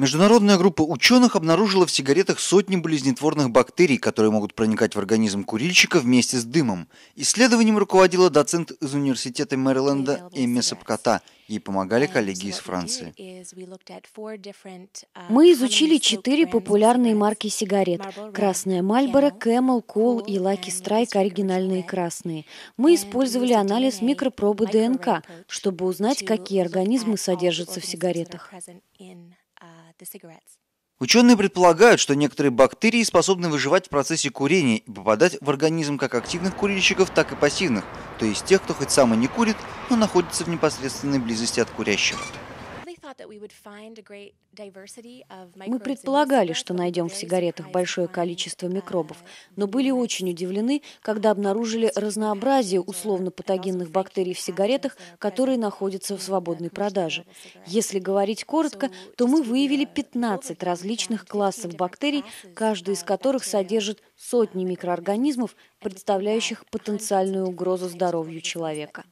Международная группа ученых обнаружила в сигаретах сотни болезнетворных бактерий, которые могут проникать в организм курильщика вместе с дымом. Исследованием руководила доцент из университета Мэриленда Эмми Сапкота. Ей помогали коллеги из Франции. Uh, Мы изучили четыре популярные марки сигарет. Красная Мальборо, Camel, Кол и Лаки Страйк оригинальные красные. Мы использовали анализ микропробы ДНК, чтобы узнать, какие организмы содержатся в сигаретах. Э, Ученые предполагают, что некоторые бактерии способны выживать в процессе курения и попадать в организм как активных курильщиков, так и пассивных, то есть тех, кто хоть сам и не курит, но находится в непосредственной близости от курящего. Мы предполагали, что найдем в сигаретах большое количество uh, микробов, но были очень удивлены, когда обнаружили разнообразие uh, условно-патогенных бактерий в сигаретах, которые находятся в свободной продаже. Если говорить коротко, то мы выявили 15 различных классов бактерий, каждый из которых содержит сотни микроорганизмов, представляющих потенциальную угрозу здоровью человека.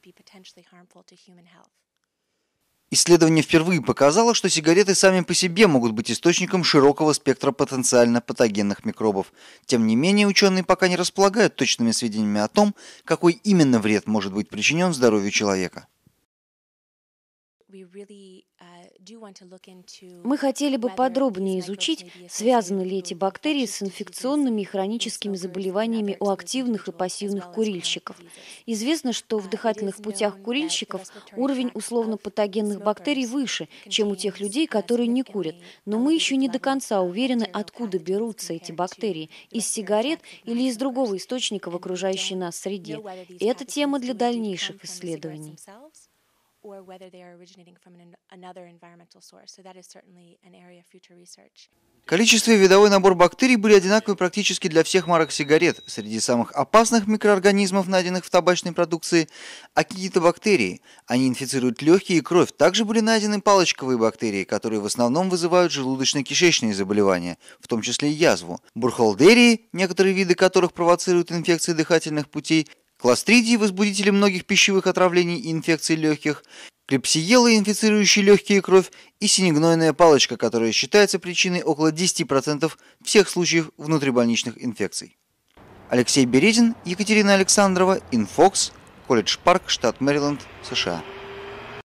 Исследование впервые показало, что сигареты сами по себе могут быть источником широкого спектра потенциально патогенных микробов. Тем не менее, ученые пока не располагают точными сведениями о том, какой именно вред может быть причинен здоровью человека. Uh, мы хотели бы подробнее изучить, связаны ли эти бактерии с инфекционными и хроническими заболеваниями у активных и пассивных курильщиков. Известно, что в uh, дыхательных путях курильщиков уровень условно-патогенных бактерий выше, чем у тех людей, которые не курят. Но мы еще не до конца уверены, откуда берутся эти бактерии – из сигарет или из другого источника в окружающей нас среде. И это тема для дальнейших исследований or whether they are originating from an, another environmental source. So that is certainly an area of future research. Количество и видовой набор бактерий были одинаковы практически для всех марок сигарет. Среди самых опасных микроорганизмов, найденных в табачной продукции, а бактерии. Они инфицируют легкие и кровь. Также были найдены палочковые бактерии, которые в основном вызывают желудочно-кишечные заболевания, в том числе и язву. Бурхолдерии, некоторые виды которых провоцируют инфекции дыхательных путей, кластридии, возбудители многих пищевых отравлений и инфекций легких, клепсиелы, инфицирующие легкие кровь, и синегнойная палочка, которая считается причиной около 10% всех случаев внутрибольничных инфекций. Алексей Березин, Екатерина Александрова, Инфокс, Колледж Парк, штат Мэриленд, США.